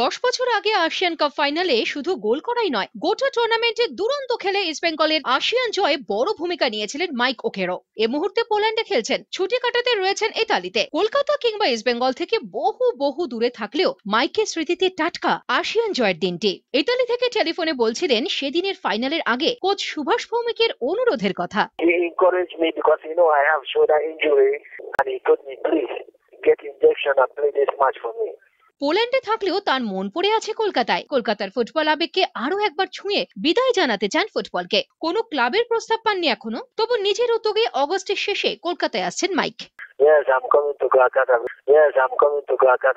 দশ বছর আগে আসিয়ান কাপ ফাইনালে শুধু গোল করাই নয় গোটা টুর্নামেন্টে দুরন্ত খেলে ইস্টবেঙ্গলের আসিয়ান জয়ে বড় ভূমিকা নিয়েছিলেন মাইক ওকেরো এ মুহূর্তে পোল্যান্ডে খেলছেন ছুটি কাটাতে রয়েছেন ইতালিতে কলকাতা কিংবা ইস্টবেঙ্গল থেকে বহু বহু দূরে থাকলেও মাইকের স্মৃতিতে টাটকা আসিয়ান জয়ের দিনটি ইতালি থেকে টেলিফোনে বলছিলেন সেদিনের ফাইনালের আগে কোচ সুভাষ ভৌমিকের অনুরোধের কথা get injection and play this match for me. পোল্যান্ডে থাকলেও তার মন পড়ে আছে কলকাতায় কলকাতার ফুটবল আবেগকে আরো একবার ছুঁয়ে বিদায় জানাতে চান ফুটবলকে কোনো ক্লাবের প্রস্তাব পাননি এখনো তবু নিজের উদ্যোগে অগস্টের শেষে কলকাতায় আসছেন Mike Yes, I'm coming to Kolkata. Yes, I'm coming to Kolkata.